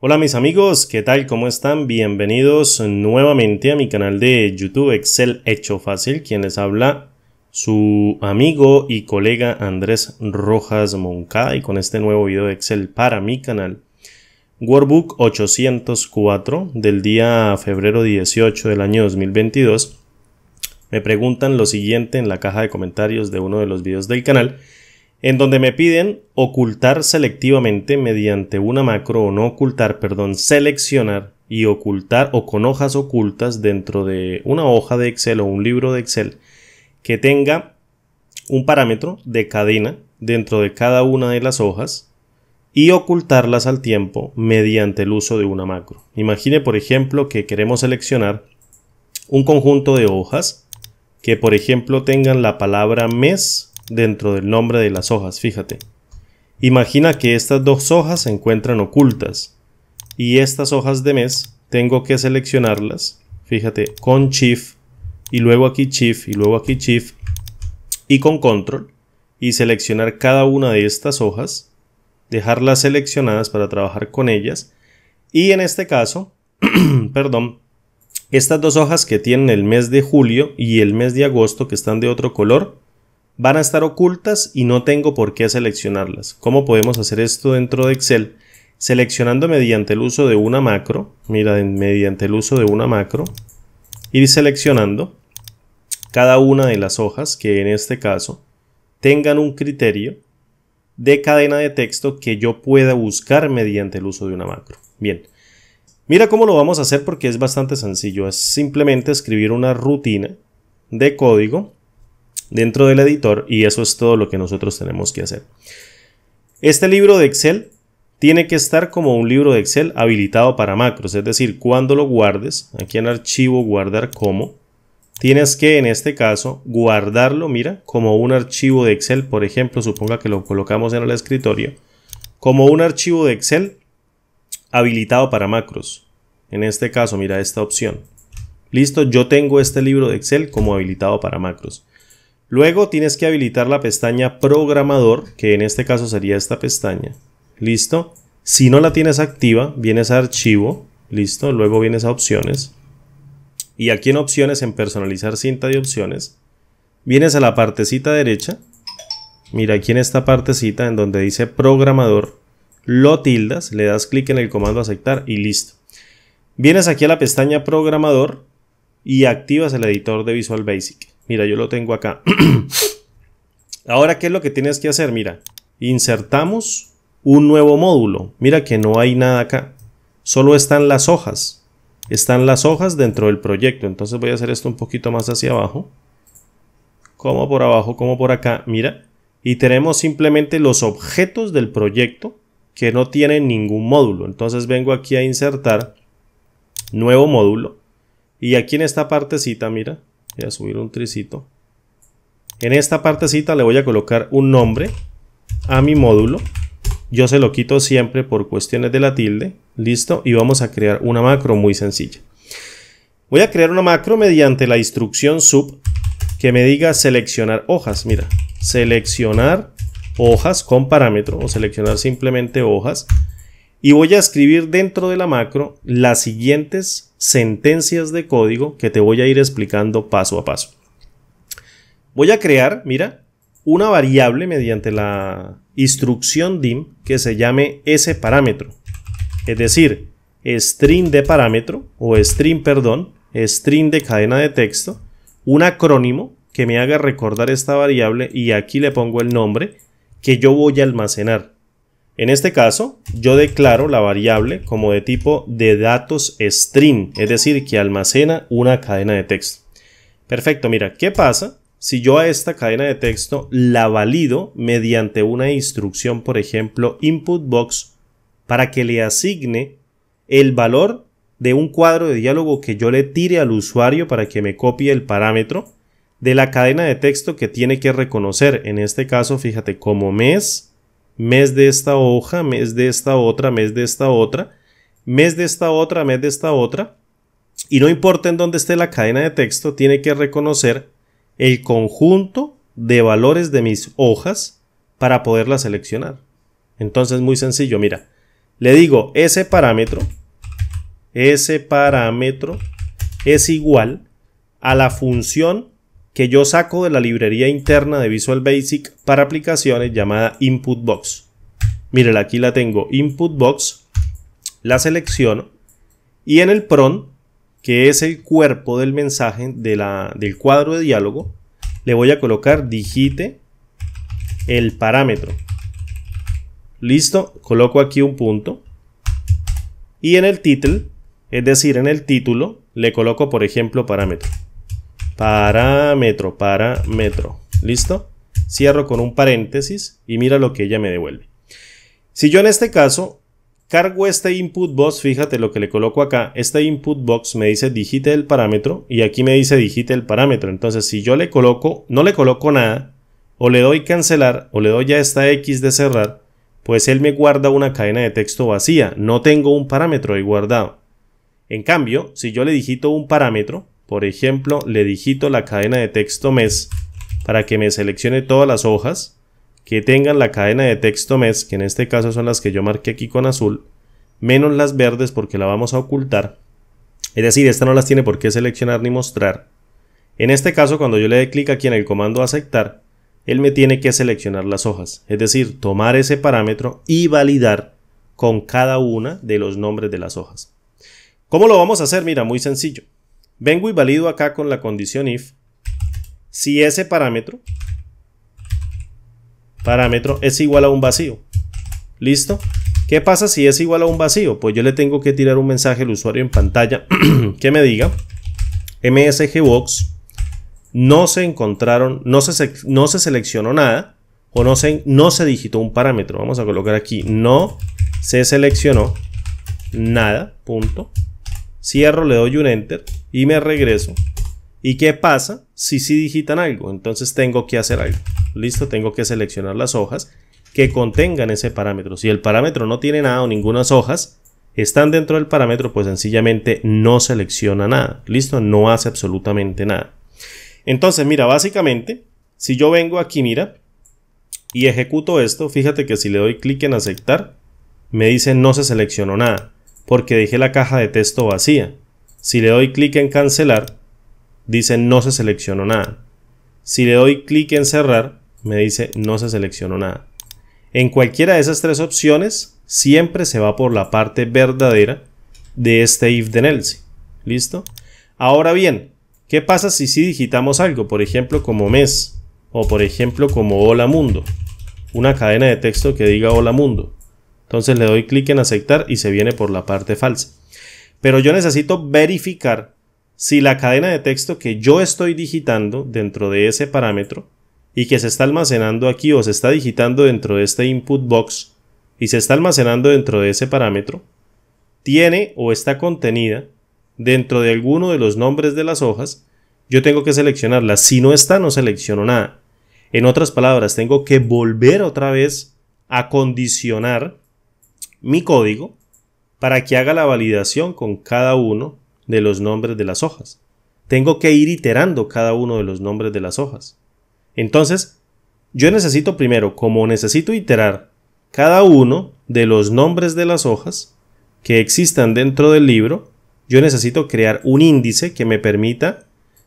Hola mis amigos, ¿qué tal? ¿Cómo están? Bienvenidos nuevamente a mi canal de YouTube Excel Hecho Fácil, quien les habla su amigo y colega Andrés Rojas Moncada y con este nuevo video de Excel para mi canal. Workbook 804 del día febrero 18 del año 2022. Me preguntan lo siguiente en la caja de comentarios de uno de los videos del canal en donde me piden ocultar selectivamente mediante una macro o no ocultar, perdón, seleccionar y ocultar o con hojas ocultas dentro de una hoja de Excel o un libro de Excel que tenga un parámetro de cadena dentro de cada una de las hojas y ocultarlas al tiempo mediante el uso de una macro. Imagine, por ejemplo, que queremos seleccionar un conjunto de hojas que, por ejemplo, tengan la palabra mes dentro del nombre de las hojas, fíjate. Imagina que estas dos hojas se encuentran ocultas y estas hojas de mes tengo que seleccionarlas, fíjate, con Shift y luego aquí Shift y luego aquí Shift y con Control y seleccionar cada una de estas hojas, dejarlas seleccionadas para trabajar con ellas y en este caso, perdón, estas dos hojas que tienen el mes de julio y el mes de agosto que están de otro color, van a estar ocultas y no tengo por qué seleccionarlas. ¿Cómo podemos hacer esto dentro de Excel? Seleccionando mediante el uso de una macro, mira, mediante el uso de una macro, ir seleccionando cada una de las hojas que en este caso tengan un criterio de cadena de texto que yo pueda buscar mediante el uso de una macro. Bien, mira cómo lo vamos a hacer porque es bastante sencillo. Es simplemente escribir una rutina de código dentro del editor y eso es todo lo que nosotros tenemos que hacer. Este libro de Excel tiene que estar como un libro de Excel habilitado para macros, es decir, cuando lo guardes, aquí en archivo guardar como, tienes que en este caso guardarlo, mira, como un archivo de Excel, por ejemplo, suponga que lo colocamos en el escritorio, como un archivo de Excel habilitado para macros. En este caso, mira esta opción. Listo, yo tengo este libro de Excel como habilitado para macros. Luego tienes que habilitar la pestaña programador, que en este caso sería esta pestaña. ¿Listo? Si no la tienes activa, vienes a archivo, ¿listo? Luego vienes a opciones. Y aquí en opciones, en personalizar cinta de opciones, vienes a la partecita derecha. Mira aquí en esta partecita en donde dice programador, lo tildas, le das clic en el comando aceptar y listo. Vienes aquí a la pestaña programador y activas el editor de Visual Basic. Mira, yo lo tengo acá. Ahora, ¿qué es lo que tienes que hacer? Mira, insertamos un nuevo módulo. Mira que no hay nada acá. Solo están las hojas. Están las hojas dentro del proyecto. Entonces voy a hacer esto un poquito más hacia abajo. Como por abajo, como por acá. Mira. Y tenemos simplemente los objetos del proyecto que no tienen ningún módulo. Entonces vengo aquí a insertar nuevo módulo. Y aquí en esta partecita, mira, Voy a subir un tricito. En esta partecita le voy a colocar un nombre a mi módulo. Yo se lo quito siempre por cuestiones de la tilde. Listo. Y vamos a crear una macro muy sencilla. Voy a crear una macro mediante la instrucción sub que me diga seleccionar hojas. Mira, seleccionar hojas con parámetro o seleccionar simplemente hojas. Y voy a escribir dentro de la macro las siguientes sentencias de código que te voy a ir explicando paso a paso. Voy a crear, mira, una variable mediante la instrucción dim que se llame ese parámetro. Es decir, string de parámetro o string, perdón, string de cadena de texto, un acrónimo que me haga recordar esta variable y aquí le pongo el nombre que yo voy a almacenar. En este caso, yo declaro la variable como de tipo de datos string, es decir, que almacena una cadena de texto. Perfecto, mira, ¿qué pasa si yo a esta cadena de texto la valido mediante una instrucción, por ejemplo, input box, para que le asigne el valor de un cuadro de diálogo que yo le tire al usuario para que me copie el parámetro de la cadena de texto que tiene que reconocer, en este caso, fíjate, como mes, mes de esta hoja, mes de esta otra, mes de esta otra, mes de esta otra, mes de esta otra. Y no importa en dónde esté la cadena de texto, tiene que reconocer el conjunto de valores de mis hojas para poderla seleccionar. Entonces, muy sencillo, mira, le digo ese parámetro, ese parámetro es igual a la función que yo saco de la librería interna de Visual Basic para aplicaciones llamada Input Box. Miren, aquí la tengo, Input Box, la selecciono y en el PRON, que es el cuerpo del mensaje de la, del cuadro de diálogo, le voy a colocar digite el parámetro. Listo, coloco aquí un punto. Y en el título, es decir, en el título, le coloco por ejemplo parámetro parámetro, parámetro. ¿Listo? Cierro con un paréntesis y mira lo que ella me devuelve. Si yo en este caso cargo este input box, fíjate lo que le coloco acá, este input box me dice digite el parámetro y aquí me dice digite el parámetro. Entonces si yo le coloco, no le coloco nada, o le doy cancelar o le doy a esta X de cerrar, pues él me guarda una cadena de texto vacía, no tengo un parámetro ahí guardado. En cambio, si yo le digito un parámetro, por ejemplo, le digito la cadena de texto mes para que me seleccione todas las hojas que tengan la cadena de texto mes, que en este caso son las que yo marqué aquí con azul, menos las verdes porque la vamos a ocultar. Es decir, esta no las tiene por qué seleccionar ni mostrar. En este caso, cuando yo le dé clic aquí en el comando aceptar, él me tiene que seleccionar las hojas, es decir, tomar ese parámetro y validar con cada una de los nombres de las hojas. ¿Cómo lo vamos a hacer? Mira, muy sencillo. Vengo y valido acá con la condición if si ese parámetro parámetro es igual a un vacío. ¿Listo? ¿Qué pasa si es igual a un vacío? Pues yo le tengo que tirar un mensaje al usuario en pantalla que me diga msgbox no se encontraron, no se, no se seleccionó nada o no se, no se digitó un parámetro. Vamos a colocar aquí no se seleccionó nada, punto. Cierro, le doy un enter y me regreso. ¿Y qué pasa si sí digitan algo? Entonces tengo que hacer algo. Listo, tengo que seleccionar las hojas que contengan ese parámetro. Si el parámetro no tiene nada o ninguna hojas, están dentro del parámetro, pues sencillamente no selecciona nada. Listo, no hace absolutamente nada. Entonces, mira, básicamente, si yo vengo aquí, mira, y ejecuto esto, fíjate que si le doy clic en aceptar, me dice no se seleccionó nada porque dejé la caja de texto vacía. Si le doy clic en cancelar, dice no se seleccionó nada. Si le doy clic en cerrar, me dice no se seleccionó nada. En cualquiera de esas tres opciones, siempre se va por la parte verdadera de este if de else ¿Listo? Ahora bien, ¿qué pasa si sí digitamos algo? Por ejemplo, como mes o por ejemplo como hola mundo. Una cadena de texto que diga hola mundo. Entonces le doy clic en aceptar y se viene por la parte falsa. Pero yo necesito verificar si la cadena de texto que yo estoy digitando dentro de ese parámetro y que se está almacenando aquí o se está digitando dentro de este input box y se está almacenando dentro de ese parámetro, tiene o está contenida dentro de alguno de los nombres de las hojas, yo tengo que seleccionarla. Si no está, no selecciono nada. En otras palabras, tengo que volver otra vez a condicionar mi código para que haga la validación con cada uno de los nombres de las hojas. Tengo que ir iterando cada uno de los nombres de las hojas. Entonces, yo necesito primero, como necesito iterar cada uno de los nombres de las hojas que existan dentro del libro, yo necesito crear un índice que me permita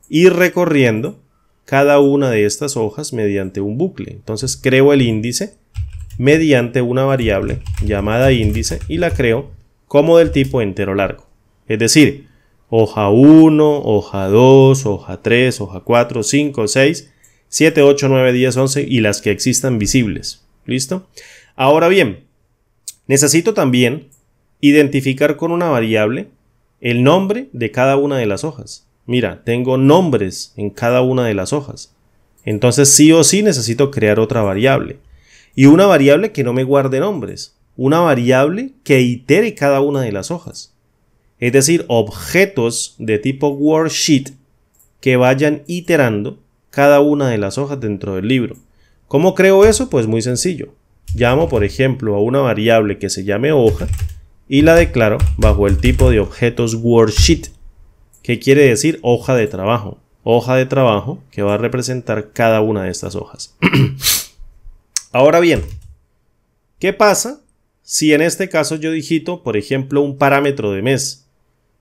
ir recorriendo cada una de estas hojas mediante un bucle. Entonces creo el índice mediante una variable llamada índice y la creo como del tipo entero largo. Es decir, hoja 1, hoja 2, hoja 3, hoja 4, 5, 6, 7, 8, 9, 10, 11 y las que existan visibles. ¿Listo? Ahora bien, necesito también identificar con una variable el nombre de cada una de las hojas. Mira, tengo nombres en cada una de las hojas. Entonces sí o sí necesito crear otra variable y una variable que no me guarde nombres, una variable que itere cada una de las hojas. Es decir, objetos de tipo worksheet que vayan iterando cada una de las hojas dentro del libro. ¿Cómo creo eso? Pues muy sencillo. Llamo, por ejemplo, a una variable que se llame hoja y la declaro bajo el tipo de objetos worksheet, que quiere decir hoja de trabajo. Hoja de trabajo que va a representar cada una de estas hojas. Ahora bien, ¿qué pasa si en este caso yo digito, por ejemplo, un parámetro de mes?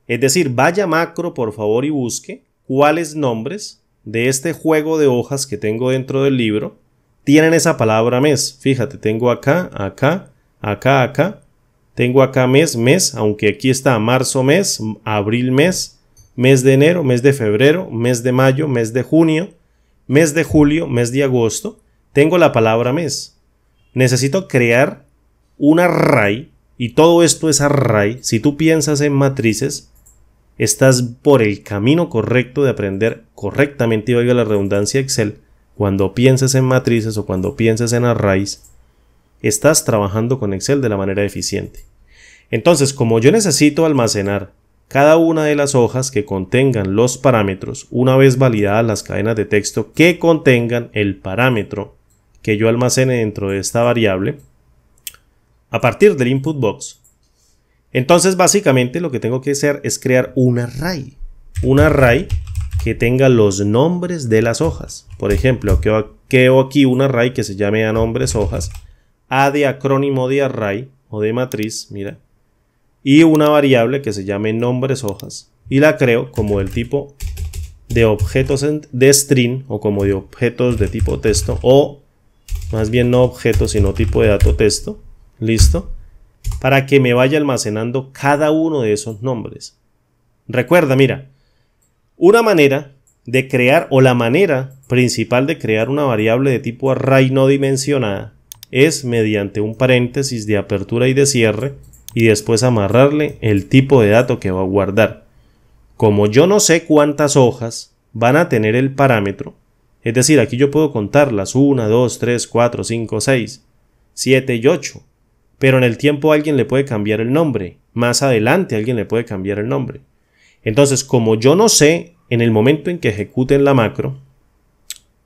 Es decir, vaya macro por favor y busque cuáles nombres de este juego de hojas que tengo dentro del libro tienen esa palabra mes. Fíjate, tengo acá, acá, acá, acá. Tengo acá mes, mes, aunque aquí está marzo mes, abril mes, mes de enero, mes de febrero, mes de mayo, mes de junio, mes de julio, mes de agosto. Tengo la palabra mes. Necesito crear un array y todo esto es array. Si tú piensas en matrices, estás por el camino correcto de aprender correctamente y oiga la redundancia Excel. Cuando piensas en matrices o cuando piensas en arrays, estás trabajando con Excel de la manera eficiente. Entonces, como yo necesito almacenar cada una de las hojas que contengan los parámetros, una vez validadas las cadenas de texto que contengan el parámetro que yo almacene dentro de esta variable a partir del input box. Entonces básicamente lo que tengo que hacer es crear un array. Un array que tenga los nombres de las hojas. Por ejemplo, creo aquí un array que se llame a nombres hojas, a de acrónimo de array o de matriz, mira, y una variable que se llame nombres hojas y la creo como el tipo de objetos de string o como de objetos de tipo texto o más bien no objeto, sino tipo de dato texto, listo, para que me vaya almacenando cada uno de esos nombres. Recuerda, mira, una manera de crear o la manera principal de crear una variable de tipo array no dimensionada es mediante un paréntesis de apertura y de cierre y después amarrarle el tipo de dato que va a guardar. Como yo no sé cuántas hojas van a tener el parámetro, es decir, aquí yo puedo contarlas 1, 2, 3, 4, 5, 6, 7 y 8. Pero en el tiempo alguien le puede cambiar el nombre. Más adelante alguien le puede cambiar el nombre. Entonces, como yo no sé en el momento en que ejecuten la macro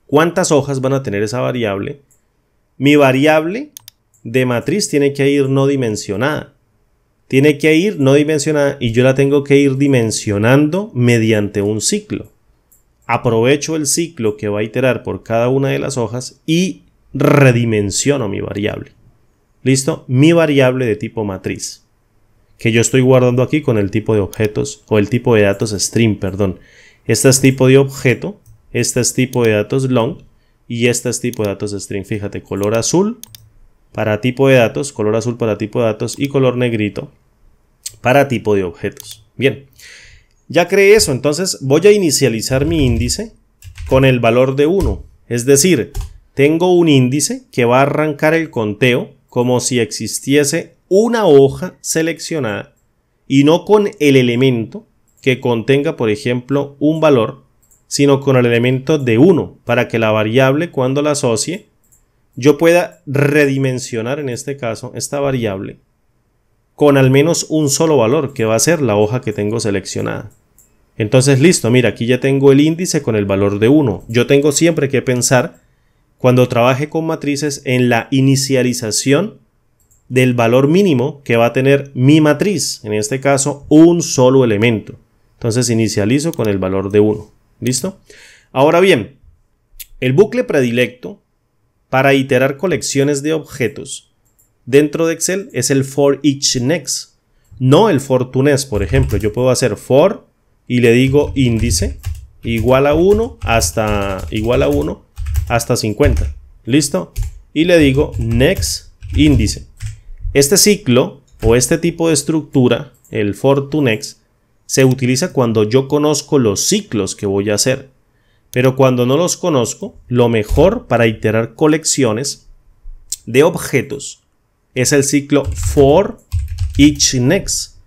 cuántas hojas van a tener esa variable, mi variable de matriz tiene que ir no dimensionada. Tiene que ir no dimensionada y yo la tengo que ir dimensionando mediante un ciclo aprovecho el ciclo que va a iterar por cada una de las hojas y redimensiono mi variable. ¿Listo? Mi variable de tipo matriz, que yo estoy guardando aquí con el tipo de objetos o el tipo de datos string, perdón. este es tipo de objeto, este es tipo de datos long y este es tipo de datos string. Fíjate, color azul para tipo de datos, color azul para tipo de datos y color negrito para tipo de objetos. Bien. Ya cree eso, entonces voy a inicializar mi índice con el valor de 1. Es decir, tengo un índice que va a arrancar el conteo como si existiese una hoja seleccionada y no con el elemento que contenga, por ejemplo, un valor, sino con el elemento de 1 para que la variable cuando la asocie yo pueda redimensionar en este caso esta variable con al menos un solo valor, que va a ser la hoja que tengo seleccionada. Entonces listo, mira, aquí ya tengo el índice con el valor de 1. Yo tengo siempre que pensar, cuando trabaje con matrices, en la inicialización del valor mínimo que va a tener mi matriz, en este caso un solo elemento. Entonces inicializo con el valor de 1. ¿Listo? Ahora bien, el bucle predilecto para iterar colecciones de objetos dentro de Excel es el for each next, no el for to next. Por ejemplo, yo puedo hacer for y le digo índice igual a 1 hasta igual a 1 hasta 50. ¿Listo? Y le digo next índice. Este ciclo o este tipo de estructura, el for to next, se utiliza cuando yo conozco los ciclos que voy a hacer. Pero cuando no los conozco, lo mejor para iterar colecciones de objetos es el ciclo for each next,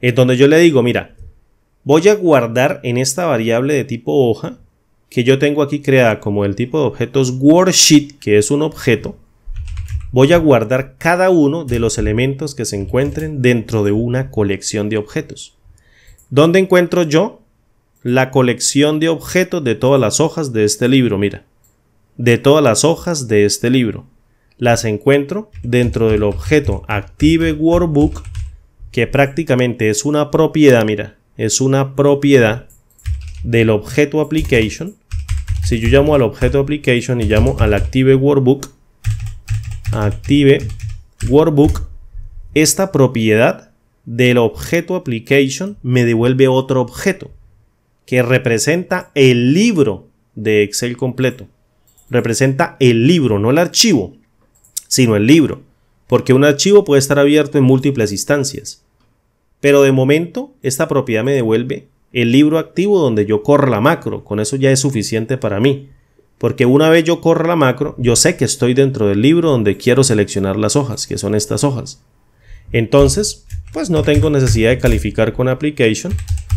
en donde yo le digo, mira, voy a guardar en esta variable de tipo hoja que yo tengo aquí creada como el tipo de objetos worksheet, que es un objeto, voy a guardar cada uno de los elementos que se encuentren dentro de una colección de objetos. ¿Dónde encuentro yo la colección de objetos de todas las hojas de este libro? Mira, de todas las hojas de este libro las encuentro dentro del objeto Active Workbook, que prácticamente es una propiedad, mira, es una propiedad del objeto Application. Si yo llamo al objeto Application y llamo al Active Workbook, Active Workbook, esta propiedad del objeto Application me devuelve otro objeto que representa el libro de Excel completo. Representa el libro, no el archivo sino el libro, porque un archivo puede estar abierto en múltiples instancias. Pero de momento, esta propiedad me devuelve el libro activo donde yo corro la macro, con eso ya es suficiente para mí, porque una vez yo corro la macro, yo sé que estoy dentro del libro donde quiero seleccionar las hojas, que son estas hojas. Entonces, pues no tengo necesidad de calificar con application,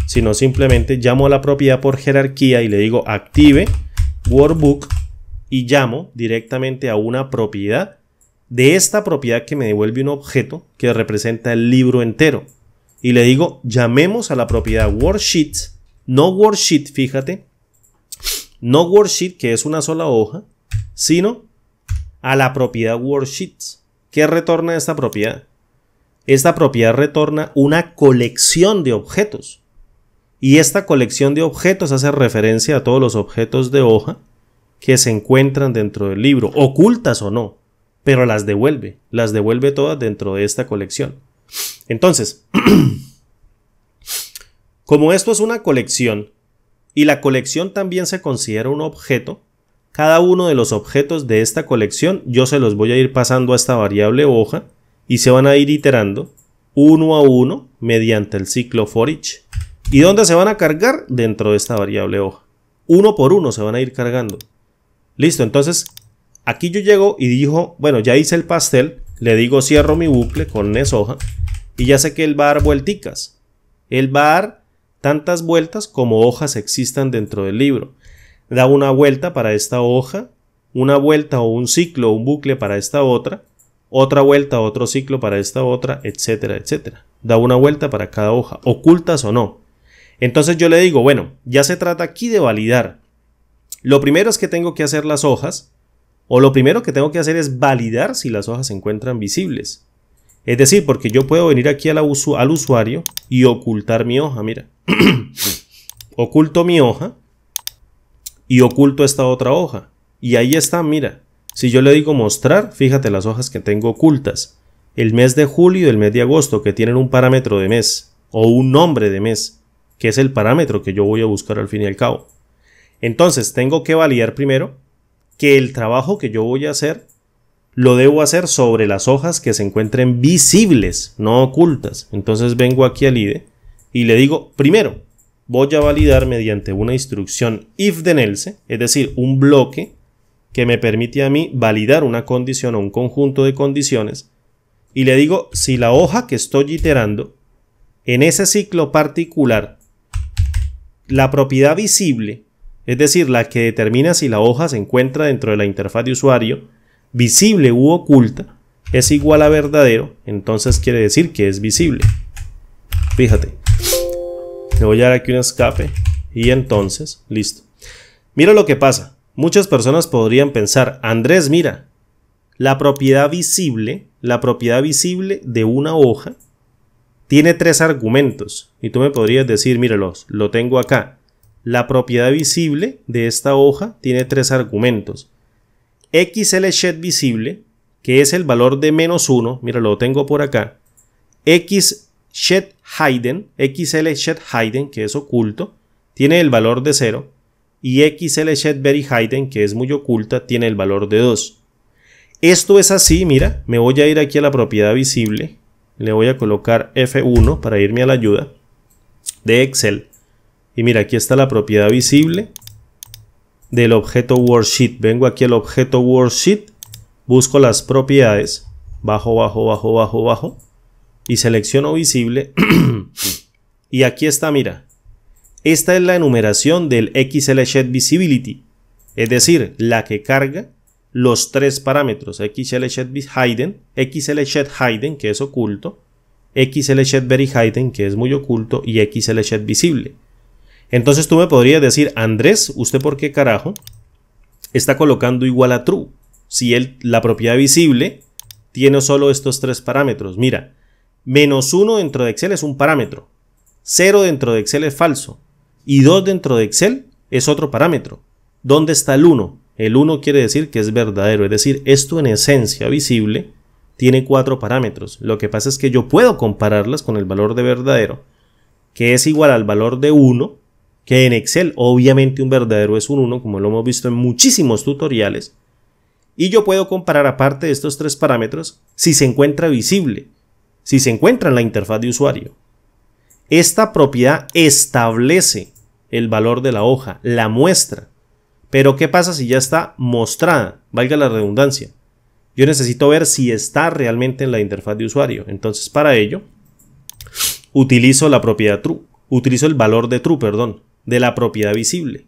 sino simplemente llamo a la propiedad por jerarquía y le digo active workbook y llamo directamente a una propiedad de esta propiedad que me devuelve un objeto que representa el libro entero. Y le digo, llamemos a la propiedad worksheets, no worksheet, fíjate, no worksheet que es una sola hoja, sino a la propiedad worksheets. ¿Qué retorna esta propiedad? Esta propiedad retorna una colección de objetos. Y esta colección de objetos hace referencia a todos los objetos de hoja que se encuentran dentro del libro, ocultas o no pero las devuelve, las devuelve todas dentro de esta colección. Entonces, como esto es una colección y la colección también se considera un objeto, cada uno de los objetos de esta colección yo se los voy a ir pasando a esta variable hoja y se van a ir iterando uno a uno mediante el ciclo for each. ¿Y dónde se van a cargar? Dentro de esta variable hoja. Uno por uno se van a ir cargando. Listo, entonces Aquí yo llego y dijo bueno, ya hice el pastel, le digo cierro mi bucle con hoja y ya sé que él va a dar vuelticas. Él va a dar tantas vueltas como hojas existan dentro del libro. Da una vuelta para esta hoja, una vuelta o un ciclo o un bucle para esta otra, otra vuelta, otro ciclo para esta otra, etcétera, etcétera. Da una vuelta para cada hoja, ocultas o no. Entonces yo le digo, bueno, ya se trata aquí de validar. Lo primero es que tengo que hacer las hojas, o lo primero que tengo que hacer es validar si las hojas se encuentran visibles. Es decir, porque yo puedo venir aquí al, usuario y ocultar mi hoja, mira. Oculto mi hoja y oculto esta otra hoja. Y ahí está, mira. Si yo le digo mostrar, fíjate las hojas que tengo ocultas. El mes de julio y el mes de agosto que tienen un parámetro de mes o un nombre de mes, que es el parámetro que yo voy a buscar al fin y al cabo. Entonces tengo que validar primero que el trabajo que yo voy a hacer lo debo hacer sobre las hojas que se encuentren visibles, no ocultas. Entonces vengo aquí al IDE y le digo, primero, voy a validar mediante una instrucción if then else, es decir, un bloque que me permite a mí validar una condición o un conjunto de condiciones, y le digo si la hoja que estoy iterando en ese ciclo particular, la propiedad visible es decir, la que determina si la hoja se encuentra dentro de la interfaz de usuario, visible u oculta, es igual a verdadero, entonces quiere decir que es visible. Fíjate, le voy a dar aquí un escape y entonces, listo. Mira lo que pasa. Muchas personas podrían pensar, Andrés, mira, la propiedad visible, la propiedad visible de una hoja tiene tres argumentos. Y tú me podrías decir, míralos, lo tengo acá. La propiedad visible de esta hoja tiene tres argumentos. XL visible, que es el valor de menos 1, mira, lo tengo por acá. X hidden, XL hidden, que es oculto, tiene el valor de 0. Y XL very hidden, que es muy oculta, tiene el valor de 2. Esto es así, mira, me voy a ir aquí a la propiedad visible. Le voy a colocar F1 para irme a la ayuda de Excel. Y mira, aquí está la propiedad visible del objeto worksheet. Vengo aquí al objeto worksheet, busco las propiedades, bajo, bajo, bajo, bajo, bajo, y selecciono visible. y aquí está, mira. Esta es la enumeración del XLShed Visibility, es decir, la que carga los tres parámetros XLShed Hidden, que es oculto, XLShed Very Hidden, que es muy oculto, y XLShed Visible. Entonces tú me podrías decir, Andrés, ¿usted por qué carajo está colocando igual a true? Si él, la propiedad visible tiene solo estos tres parámetros. Mira, menos uno dentro de Excel es un parámetro. 0 dentro de Excel es falso. Y 2 dentro de Excel es otro parámetro. ¿Dónde está el 1? El 1 quiere decir que es verdadero. Es decir, esto en esencia visible tiene cuatro parámetros. Lo que pasa es que yo puedo compararlas con el valor de verdadero, que es igual al valor de 1, que en Excel obviamente un verdadero es un 1, como lo hemos visto en muchísimos tutoriales, y yo puedo comparar aparte de estos tres parámetros si se encuentra visible, si se encuentra en la interfaz de usuario. Esta propiedad establece el valor de la hoja, la muestra. Pero ¿qué pasa si ya está mostrada? Valga la redundancia. Yo necesito ver si está realmente en la interfaz de usuario. Entonces para ello utilizo la propiedad true, utilizo el valor de true, perdón de la propiedad visible.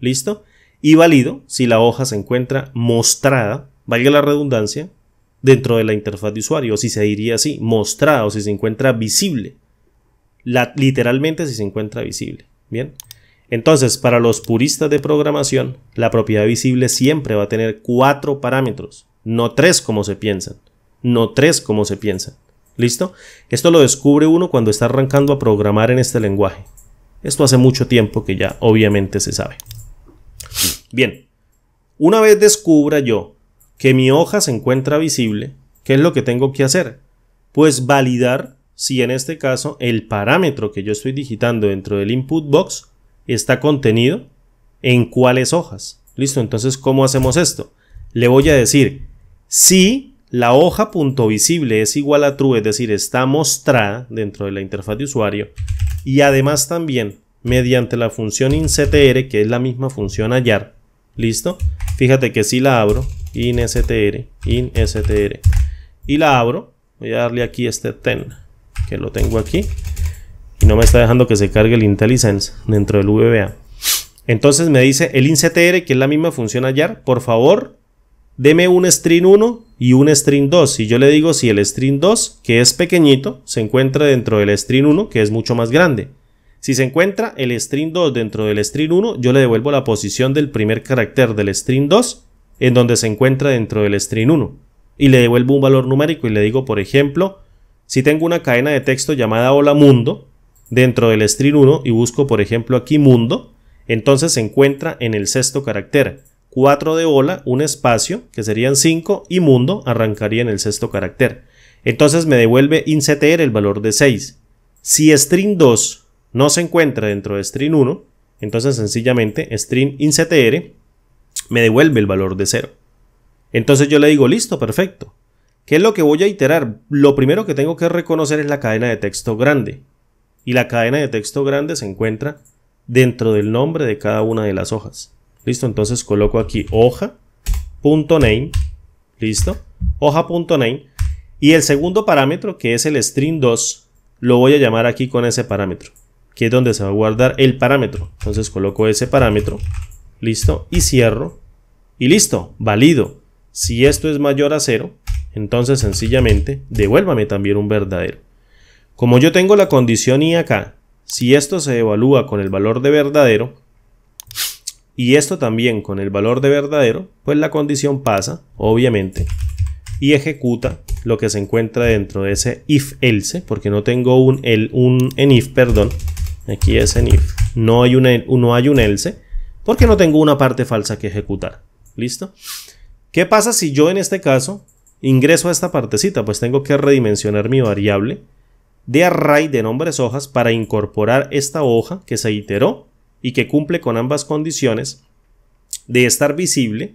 ¿Listo? Y válido si la hoja se encuentra mostrada, valga la redundancia, dentro de la interfaz de usuario, o si se diría así, mostrada, o si se encuentra visible. literalmente si se encuentra visible. Bien. Entonces, para los puristas de programación, la propiedad visible siempre va a tener cuatro parámetros, no tres como se piensan, no tres como se piensan. ¿Listo? Esto lo descubre uno cuando está arrancando a programar en este lenguaje. Esto hace mucho tiempo que ya obviamente se sabe. Bien, una vez descubra yo que mi hoja se encuentra visible, ¿qué es lo que tengo que hacer? Pues validar si en este caso el parámetro que yo estoy digitando dentro del input box está contenido en cuáles hojas. Listo, entonces ¿cómo hacemos esto? Le voy a decir si la hoja punto visible es igual a true, es decir, está mostrada dentro de la interfaz de usuario, y además también mediante la función inctr que es la misma función hallar. ¿Listo? Fíjate que si la abro, instr, instr y la abro, voy a darle aquí este ten que lo tengo aquí y no me está dejando que se cargue el IntelliSense dentro del VBA. Entonces me dice el InCTR, que es la misma función hallar, por favor, deme un string 1 y un string 2. Si yo le digo si el string 2, que es pequeñito, se encuentra dentro del string 1, que es mucho más grande. Si se encuentra el string 2 dentro del string 1, yo le devuelvo la posición del primer carácter del string 2 en donde se encuentra dentro del string 1. Y le devuelvo un valor numérico y le digo, por ejemplo, si tengo una cadena de texto llamada hola mundo dentro del string 1 y busco, por ejemplo, aquí mundo, entonces se encuentra en el sexto carácter. 4 de ola un espacio, que serían 5, y mundo arrancaría en el sexto carácter. Entonces me devuelve inctr el valor de 6. Si string 2 no se encuentra dentro de string 1, entonces sencillamente string inctr me devuelve el valor de 0. Entonces yo le digo, listo, perfecto. ¿Qué es lo que voy a iterar? Lo primero que tengo que reconocer es la cadena de texto grande. Y la cadena de texto grande se encuentra dentro del nombre de cada una de las hojas. Listo, entonces coloco aquí hoja.name. Listo, hoja.name. Y el segundo parámetro, que es el string 2, lo voy a llamar aquí con ese parámetro, que es donde se va a guardar el parámetro. Entonces coloco ese parámetro. Listo, y cierro. Y listo, válido. Si esto es mayor a 0, entonces sencillamente devuélvame también un verdadero. Como yo tengo la condición y acá, si esto se evalúa con el valor de verdadero, y esto también con el valor de verdadero, pues la condición pasa, obviamente, y ejecuta lo que se encuentra dentro de ese if else, porque no tengo un, el, un en if, perdón, aquí es en if, no hay, un, no hay un else, porque no tengo una parte falsa que ejecutar. ¿Listo? ¿Qué pasa si yo en este caso ingreso a esta partecita? Pues tengo que redimensionar mi variable de array de nombres hojas para incorporar esta hoja que se iteró y que cumple con ambas condiciones de estar visible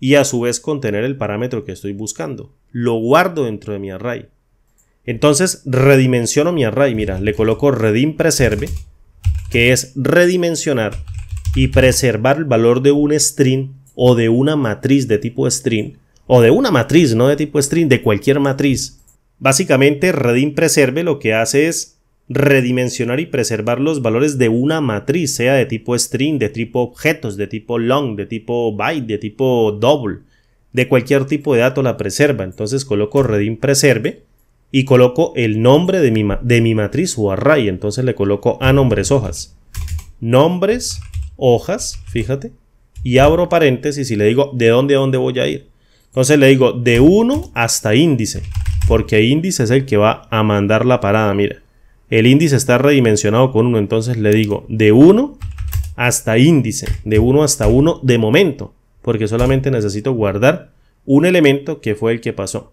y a su vez contener el parámetro que estoy buscando. Lo guardo dentro de mi array. Entonces redimensiono mi array. Mira, le coloco redim_preserve, preserve, que es redimensionar y preservar el valor de un string o de una matriz de tipo string o de una matriz, no de tipo string, de cualquier matriz. Básicamente redim_preserve preserve lo que hace es redimensionar y preservar los valores de una matriz, sea de tipo string, de tipo objetos, de tipo long, de tipo byte, de tipo double, de cualquier tipo de dato la preserva. Entonces coloco redim preserve y coloco el nombre de mi, de mi matriz o array. Entonces le coloco a nombres hojas. Nombres hojas, fíjate. Y abro paréntesis y le digo de dónde a dónde voy a ir. Entonces le digo de 1 hasta índice, porque índice es el que va a mandar la parada, mira. El índice está redimensionado con 1, entonces le digo de 1 hasta índice, de 1 hasta 1 de momento, porque solamente necesito guardar un elemento que fue el que pasó.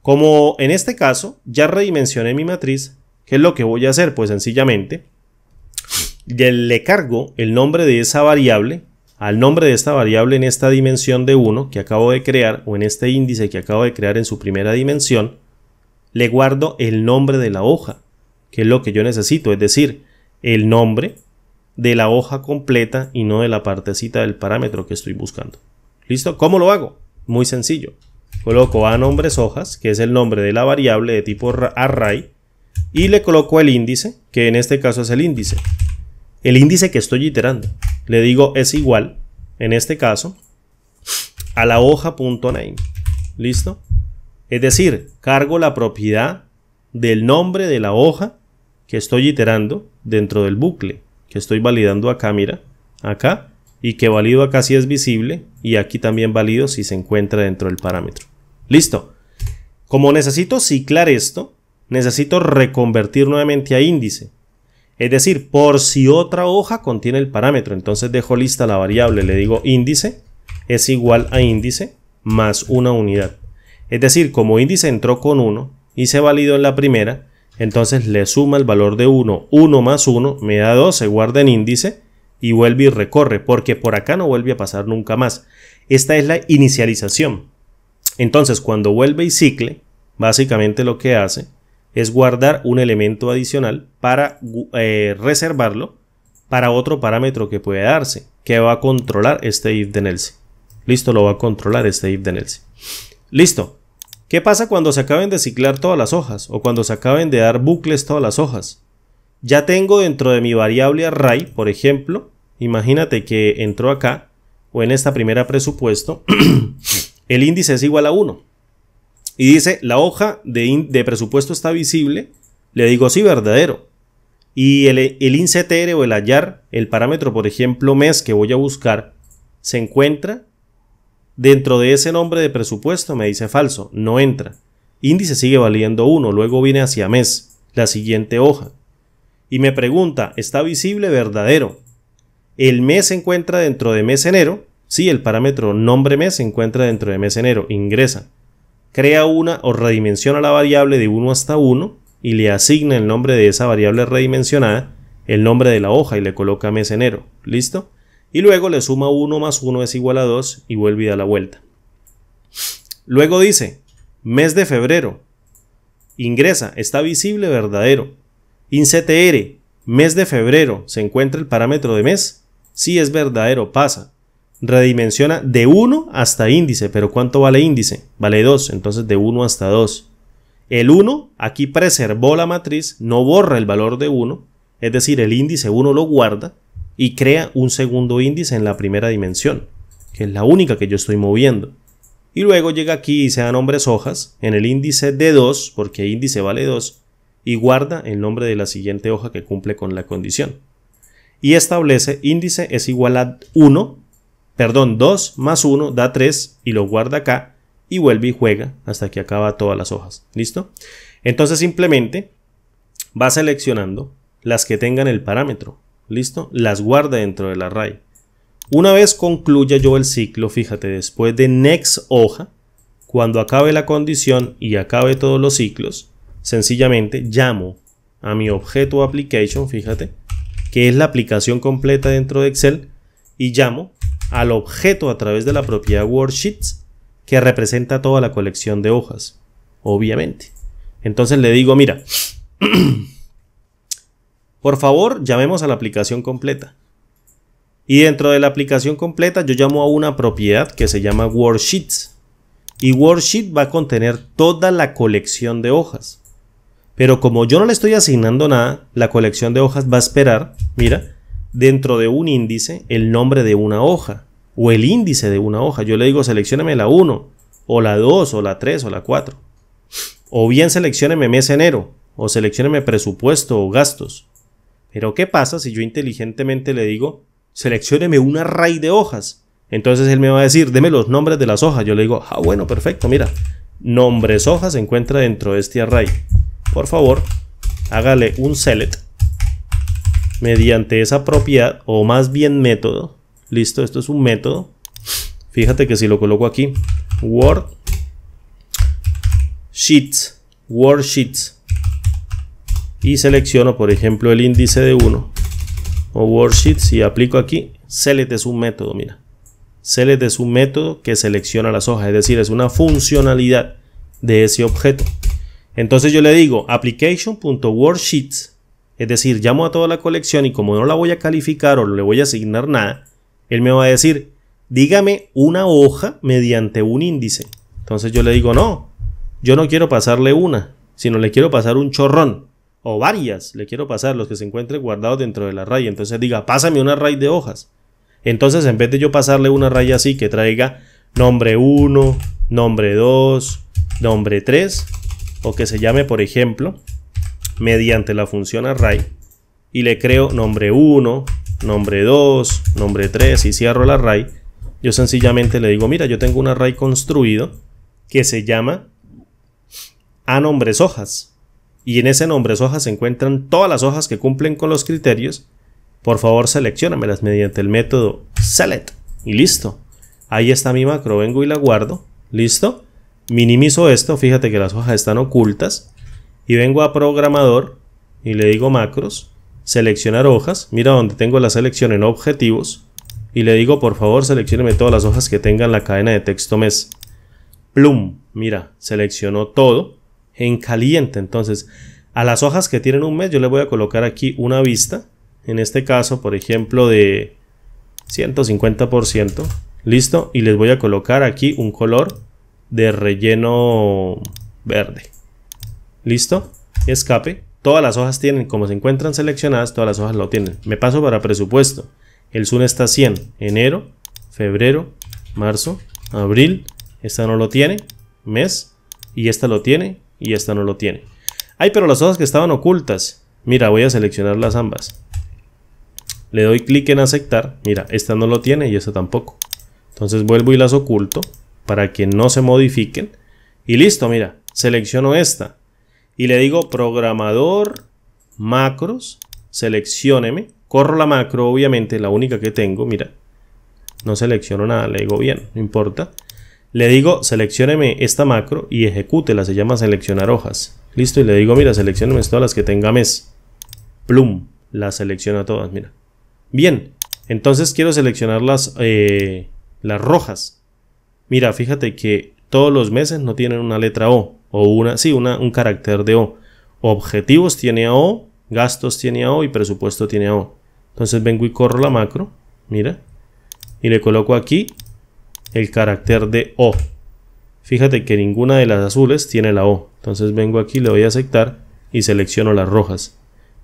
Como en este caso ya redimensioné mi matriz, ¿qué es lo que voy a hacer? Pues sencillamente le cargo el nombre de esa variable al nombre de esta variable en esta dimensión de 1 que acabo de crear o en este índice que acabo de crear en su primera dimensión, le guardo el nombre de la hoja que es lo que yo necesito, es decir, el nombre de la hoja completa y no de la partecita del parámetro que estoy buscando. ¿Listo? ¿Cómo lo hago? Muy sencillo. Coloco a nombres hojas, que es el nombre de la variable de tipo array, y le coloco el índice, que en este caso es el índice. El índice que estoy iterando. Le digo es igual, en este caso, a la hoja.name. ¿Listo? Es decir, cargo la propiedad del nombre de la hoja que estoy iterando dentro del bucle, que estoy validando acá, mira, acá, y que valido acá si es visible, y aquí también valido si se encuentra dentro del parámetro. Listo. Como necesito ciclar esto, necesito reconvertir nuevamente a índice. Es decir, por si otra hoja contiene el parámetro, entonces dejo lista la variable, le digo índice es igual a índice más una unidad. Es decir, como índice entró con 1 y se validó en la primera, entonces le suma el valor de 1, 1 más 1 me da 12, guarda en índice y vuelve y recorre, porque por acá no vuelve a pasar nunca más. Esta es la inicialización. Entonces, cuando vuelve y cicle, básicamente lo que hace es guardar un elemento adicional para eh, reservarlo para otro parámetro que puede darse, que va a controlar este if de Nelson. Listo, lo va a controlar este if de Nelson. Listo. ¿Qué pasa cuando se acaben de ciclar todas las hojas o cuando se acaben de dar bucles todas las hojas? Ya tengo dentro de mi variable array, por ejemplo, imagínate que entró acá o en esta primera presupuesto, el índice es igual a 1. Y dice, la hoja de, presupuesto está visible, le digo sí, verdadero. Y el, el o el hallar, el parámetro, por ejemplo, mes que voy a buscar, se encuentra Dentro de ese nombre de presupuesto me dice falso, no entra. Índice sigue valiendo 1, luego viene hacia mes, la siguiente hoja. Y me pregunta, ¿está visible verdadero? El mes se encuentra dentro de mes enero. Sí, el parámetro nombre mes se encuentra dentro de mes enero. Ingresa. Crea una o redimensiona la variable de 1 hasta 1 y le asigna el nombre de esa variable redimensionada, el nombre de la hoja y le coloca mes enero. ¿Listo? y luego le suma 1 más 1 es igual a 2 y vuelve y da la vuelta. Luego dice, mes de febrero, ingresa, está visible verdadero. INCTR, mes de febrero, ¿se encuentra el parámetro de mes? Si sí, es verdadero, pasa. Redimensiona de 1 hasta índice, pero ¿cuánto vale índice? Vale 2, entonces de 1 hasta 2. El 1 aquí preservó la matriz, no borra el valor de 1, es decir, el índice 1 lo guarda, y crea un segundo índice en la primera dimensión, que es la única que yo estoy moviendo. Y luego llega aquí y se da nombres hojas en el índice de 2, porque índice vale 2, y guarda el nombre de la siguiente hoja que cumple con la condición. Y establece índice es igual a 1, perdón, 2 más 1 da 3 y lo guarda acá y vuelve y juega hasta que acaba todas las hojas. ¿Listo? Entonces simplemente va seleccionando las que tengan el parámetro ¿Listo? Las guarda dentro del array. Una vez concluya yo el ciclo, fíjate, después de next hoja, cuando acabe la condición y acabe todos los ciclos, sencillamente llamo a mi objeto application, fíjate, que es la aplicación completa dentro de Excel, y llamo al objeto a través de la propiedad worksheets que representa toda la colección de hojas, obviamente. Entonces le digo, mira, Por favor, llamemos a la aplicación completa. Y dentro de la aplicación completa yo llamo a una propiedad que se llama worksheets. Y worksheet va a contener toda la colección de hojas. Pero como yo no le estoy asignando nada, la colección de hojas va a esperar, mira, dentro de un índice el nombre de una hoja o el índice de una hoja. Yo le digo seleccioneme la 1 o la 2 o la 3 o la 4. O bien seleccioneme mes enero o seleccioneme presupuesto o gastos. Pero ¿qué pasa si yo inteligentemente le digo, seleccióneme un array de hojas? Entonces él me va a decir, deme los nombres de las hojas. Yo le digo, ah, bueno, perfecto, mira, nombres hojas se encuentra dentro de este array. Por favor, hágale un select mediante esa propiedad, o más bien método. Listo, esto es un método. Fíjate que si lo coloco aquí, Word Sheets, Word Sheets, y selecciono por ejemplo el índice de 1 o worksheets y aplico aquí select es un método mira select es un método que selecciona las hojas es decir es una funcionalidad de ese objeto entonces yo le digo application.worksheets es decir llamo a toda la colección y como no la voy a calificar o le voy a asignar nada él me va a decir dígame una hoja mediante un índice entonces yo le digo no yo no quiero pasarle una sino le quiero pasar un chorrón o varias le quiero pasar, los que se encuentren guardados dentro de la array. Entonces diga, pásame una array de hojas. Entonces en vez de yo pasarle una array así que traiga nombre 1, nombre 2, nombre 3, o que se llame por ejemplo, mediante la función array, y le creo nombre 1, nombre 2, nombre 3 y cierro la array, yo sencillamente le digo, mira, yo tengo un array construido que se llama a nombres hojas y en ese nombre hojas se encuentran todas las hojas que cumplen con los criterios, por favor seleccionamelas mediante el método select y listo. Ahí está mi macro, vengo y la guardo, listo. Minimizo esto, fíjate que las hojas están ocultas y vengo a programador y le digo macros, seleccionar hojas, mira donde tengo la selección en objetivos y le digo por favor seleccioneme todas las hojas que tengan la cadena de texto mes. Plum, mira, seleccionó todo en caliente. Entonces, a las hojas que tienen un mes, yo le voy a colocar aquí una vista. En este caso, por ejemplo, de 150%. Listo. Y les voy a colocar aquí un color de relleno verde. Listo. Escape. Todas las hojas tienen, como se encuentran seleccionadas, todas las hojas lo tienen. Me paso para presupuesto. El Zoom está 100. Enero, febrero, marzo, abril. Esta no lo tiene. Mes. Y esta lo tiene y esta no lo tiene. Ay, pero las hojas que estaban ocultas. Mira, voy a seleccionar las ambas. Le doy clic en aceptar. Mira, esta no lo tiene y esta tampoco. Entonces vuelvo y las oculto para que no se modifiquen. Y listo, mira, selecciono esta. Y le digo programador, macros, me Corro la macro, obviamente, la única que tengo, mira. No selecciono nada, le digo bien, no importa. Le digo, seleccioneme esta macro y ejecútela, se llama seleccionar hojas. Listo, y le digo, mira, seleccioneme todas las que tenga mes. Plum, las selecciona todas, mira. Bien, entonces quiero seleccionar las, eh, las rojas. Mira, fíjate que todos los meses no tienen una letra O, o una, sí, una, un carácter de O. Objetivos tiene O, gastos tiene O y presupuesto tiene O. Entonces vengo y corro la macro, mira, y le coloco aquí el carácter de O. Fíjate que ninguna de las azules tiene la O. Entonces vengo aquí, le voy a aceptar y selecciono las rojas.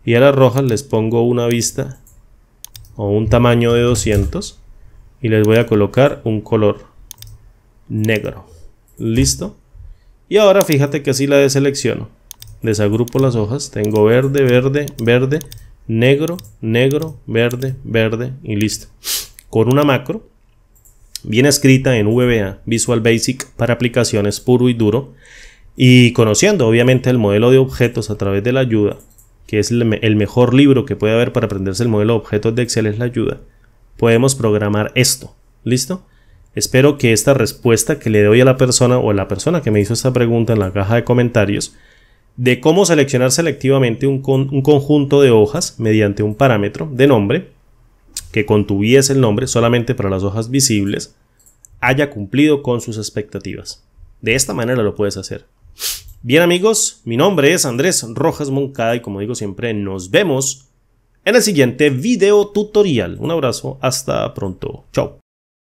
Y a las rojas les pongo una vista o un tamaño de 200 y les voy a colocar un color negro. ¿Listo? Y ahora fíjate que así la deselecciono. Desagrupo las hojas. Tengo verde, verde, verde, negro, negro, verde, verde y listo. Con una macro bien escrita en VBA, Visual Basic, para aplicaciones puro y duro, y conociendo obviamente el modelo de objetos a través de la ayuda, que es el, mejor libro que puede haber para aprenderse el modelo de objetos de Excel es la ayuda, podemos programar esto. ¿Listo? Espero que esta respuesta que le doy a la persona o a la persona que me hizo esta pregunta en la caja de comentarios de cómo seleccionar selectivamente un conjunto de hojas mediante un parámetro de nombre que contuviese el nombre solamente para las hojas visibles haya cumplido con sus expectativas. De esta manera lo puedes hacer. Bien amigos, mi nombre es Andrés Rojas Moncada y como digo siempre, nos vemos en el siguiente video tutorial. Un abrazo, hasta pronto. Chao.